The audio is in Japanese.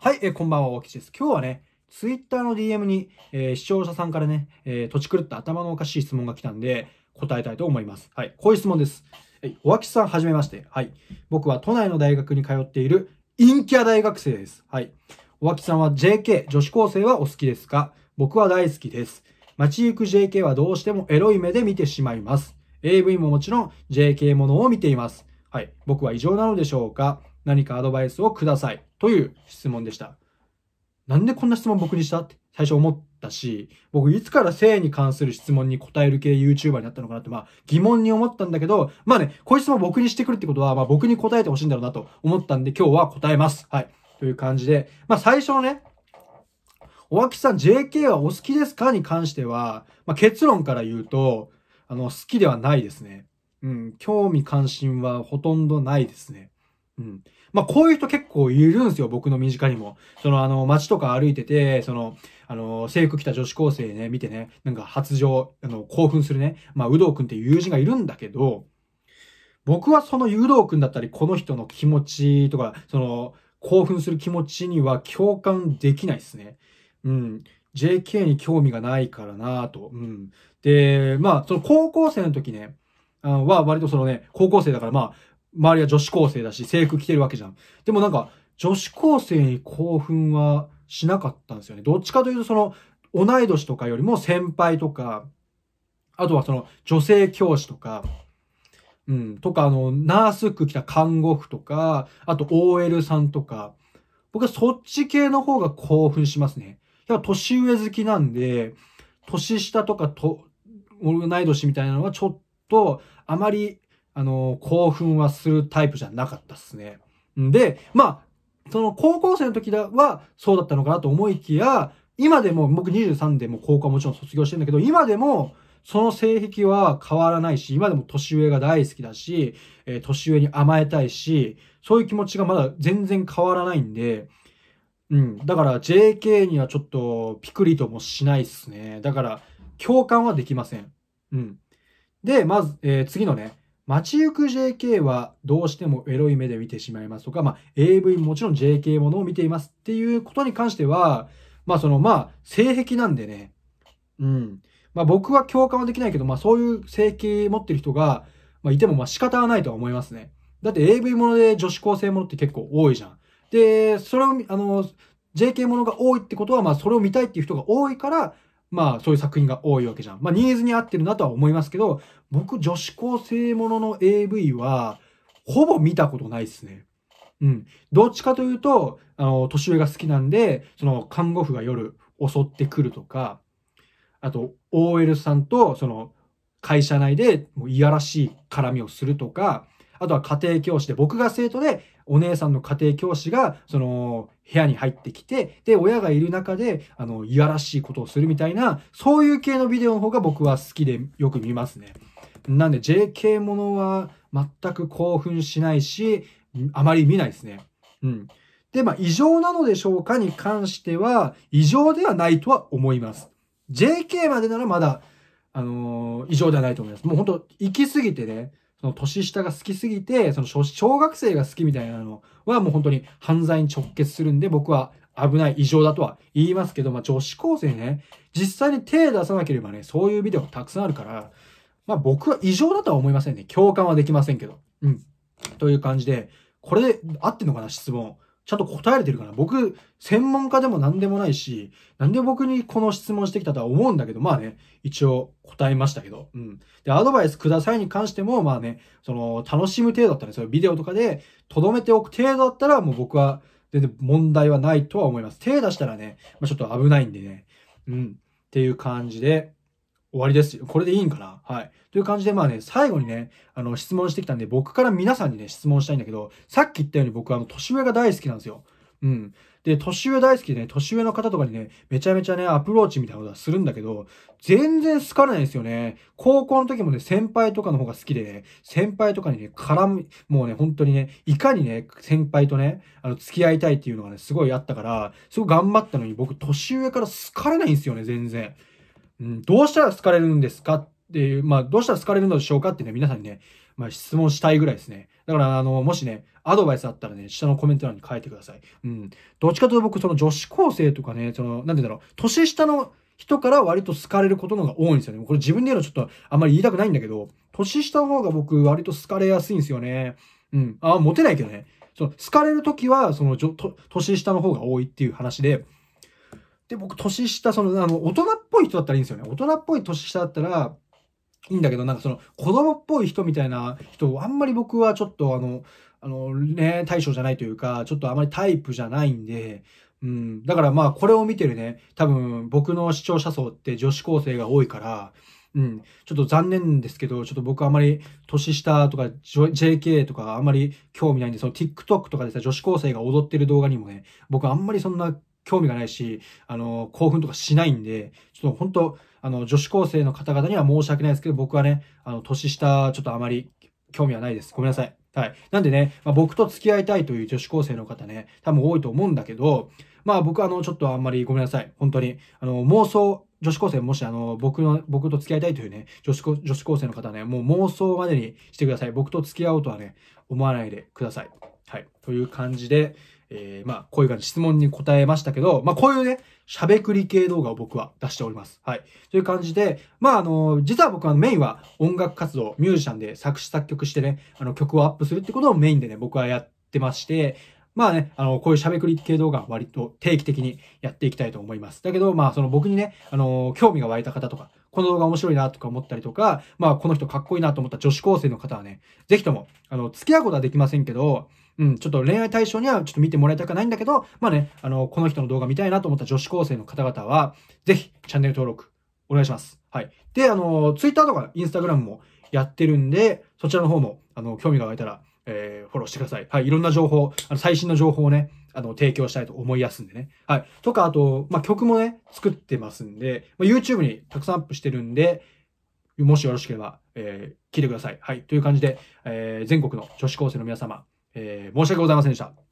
はい、えー、こんばんは、大吉です。今日はね、ツイッターの DM に、えー、視聴者さんからね、えー、土地狂った頭のおかしい質問が来たんで、答えたいと思います。はい、こういう質問です。はい、大わさん、はじめまして。はい、僕は都内の大学に通っている陰キャ大学生です。はい、大わさんは JK、女子高生はお好きですか僕は大好きです。街行く JK はどうしてもエロい目で見てしまいます。AV ももちろん JK ものを見ています。はい、僕は異常なのでしょうか何かアドバイスをくださいという質問でした。なんでこんな質問僕にしたって最初思ったし、僕いつから性に関する質問に答える系 YouTuber になったのかなってまあ疑問に思ったんだけど、まあね、こういう質問僕にしてくるってことはまあ僕に答えてほしいんだろうなと思ったんで今日は答えます。はい。という感じで、まあ最初のね、おわきさん JK はお好きですかに関しては、まあ、結論から言うと、あの、好きではないですね。うん、興味関心はほとんどないですね。うん。まあ、こういう人結構いるんですよ、僕の身近にも。その、あの、街とか歩いてて、その、あの、制服着た女子高生ね、見てね、なんか発情、あの、興奮するね、まあ、有働くんっていう友人がいるんだけど、僕はその有働くんだったり、この人の気持ちとか、その、興奮する気持ちには共感できないですね。うん。JK に興味がないからなと。うん。で、まあ、その高校生の時ね、は割とそのね、高校生だからまあ、周りは女子高生だし、制服着てるわけじゃん。でもなんか、女子高生に興奮はしなかったんですよね。どっちかというと、その、同い年とかよりも先輩とか、あとはその、女性教師とか、うん、とか、あの、ナース服着た看護婦とか、あと OL さんとか、僕はそっち系の方が興奮しますね。やっぱ年上好きなんで、年下とかと、同い年みたいなのはちょっと、あまりあの、興奮はするタイプじゃなかったっすね。で、まあ、その高校生の時はそうだったのかなと思いきや、今でも、僕23でも高校はもちろん卒業してんだけど、今でも、その性癖は変わらないし、今でも年上が大好きだし、えー、年上に甘えたいし、そういう気持ちがまだ全然変わらないんで、うん。だから JK にはちょっとピクリともしないっすね。だから共感はできません。うん。で、まず、えー、次のね、街行く JK はどうしてもエロい目で見てしまいますとか、まあ、AV もちろん JK ものを見ていますっていうことに関しては、まあそのまあ性癖なんでね、うん。まあ僕は共感はできないけど、まあそういう性癖持ってる人が、まあ、いてもまあ仕方はないとは思いますね。だって AV もので女子高生ものって結構多いじゃん。で、それを、あの、JK ものが多いってことは、まあそれを見たいっていう人が多いから、まあそういう作品が多いわけじゃん。まあニーズに合ってるなとは思いますけど、僕女子高生ものの AV はほぼ見たことないですね。うん。どっちかというと、あの、年上が好きなんで、その看護婦が夜襲ってくるとか、あと OL さんとその会社内でもういやらしい絡みをするとか、あとは家庭教師で、僕が生徒で、お姉さんの家庭教師が、その、部屋に入ってきて、で、親がいる中で、あの、いやらしいことをするみたいな、そういう系のビデオの方が僕は好きでよく見ますね。なんで JK ものは全く興奮しないし、あまり見ないですね。うん。で、まあ、異常なのでしょうかに関しては、異常ではないとは思います。JK までならまだ、あのー、異常ではないと思います。もう本当行き過ぎてね、その年下が好きすぎて、その小学生が好きみたいなのはもう本当に犯罪に直結するんで、僕は危ない異常だとは言いますけど、まあ女子高生ね、実際に手出さなければね、そういうビデオがたくさんあるから、まあ僕は異常だとは思いませんね。共感はできませんけど。うん。という感じで、これで合ってんのかな、質問。ちゃんと答えれてるかな僕、専門家でも何でもないし、なんで僕にこの質問してきたとは思うんだけど、まあね、一応答えましたけど、うん。で、アドバイスくださいに関しても、まあね、その、楽しむ程度だったら、ね、それビデオとかで、留めておく程度だったら、もう僕は、全然問題はないとは思います。手出したらね、まあ、ちょっと危ないんでね、うん。っていう感じで、終わりです。これでいいんかなはい。という感じで、まあね、最後にね、あの、質問してきたんで、僕から皆さんにね、質問したいんだけど、さっき言ったように僕は、あの、年上が大好きなんですよ。うん。で、年上大好きでね、年上の方とかにね、めちゃめちゃね、アプローチみたいなことはするんだけど、全然好かれないんですよね。高校の時もね、先輩とかの方が好きでね、先輩とかにね、絡む、もうね、本当にね、いかにね、先輩とね、あの、付き合いたいっていうのがね、すごいあったから、すごい頑張ったのに、僕、年上から好かれないんですよね、全然。うん、どうしたら好かれるんですかっていう、まあ、どうしたら好かれるのでしょうかってね、皆さんにね、まあ、質問したいぐらいですね。だから、あの、もしね、アドバイスあったらね、下のコメント欄に書いてください。うん。どっちかというと僕、その女子高生とかね、その、なんて言うんだろう、年下の人から割と好かれることの方が多いんですよね。これ自分で言うのちょっとあんまり言いたくないんだけど、年下の方が僕割と好かれやすいんですよね。うん。あ、モテないけどね。その、好かれるときは、その、年下の方が多いっていう話で、で、僕、年下、その、あの、大人っぽい人だったらいいんですよね。大人っぽい年下だったら、いいんだけど、なんかその、子供っぽい人みたいな人、あんまり僕はちょっと、あの、あの、ね、対象じゃないというか、ちょっとあまりタイプじゃないんで、うん。だからまあ、これを見てるね、多分、僕の視聴者層って女子高生が多いから、うん。ちょっと残念ですけど、ちょっと僕あまり年下とか JK とかあんまり興味ないんで、その TikTok とかでさ、女子高生が踊ってる動画にもね、僕あんまりそんな興味がないし、あの、興奮とかしないんで、ちょっと本当、あの、女子高生の方々には申し訳ないですけど、僕はね、あの、年下、ちょっとあまり興味はないです。ごめんなさい。はい。なんでね、まあ、僕と付き合いたいという女子高生の方ね、多分多いと思うんだけど、まあ僕あの、ちょっとあんまりごめんなさい。本当に。あの、妄想、女子高生もしあの、僕の、僕と付き合いたいというね、女子女子高生の方ね、もう妄想までにしてください。僕と付き合おうとはね、思わないでください。はい。という感じで、えー、まあ、こういう感じ、質問に答えましたけど、まあ、こういうね、喋くり系動画を僕は出しております。はい。という感じで、まあ、あの、実は僕はメインは音楽活動、ミュージシャンで作詞作曲してね、あの、曲をアップするってことをメインでね、僕はやってまして、まあね、あの、こういう喋くり系動画割と定期的にやっていきたいと思います。だけど、まあ、その僕にね、あの、興味が湧いた方とか、この動画面白いなとか思ったりとか、まあ、この人かっこいいなと思った女子高生の方はね、ぜひとも、あの、付き合うことはできませんけど、うん、ちょっと恋愛対象にはちょっと見てもらいたくないんだけど、まあね、あの、この人の動画見たいなと思った女子高生の方々は、ぜひチャンネル登録お願いします。はい。で、あの、Twitter とか Instagram もやってるんで、そちらの方も、あの、興味が湧いたら、えー、フォローしてください。はい。いろんな情報、あの最新の情報をね、あの、提供したいと思いやすんでね。はい。とか、あと、まあ、曲もね、作ってますんで、まあ、YouTube にたくさんアップしてるんで、もしよろしければ、えー、聞いてください。はい。という感じで、えー、全国の女子高生の皆様、えー、申し訳ございませんでした。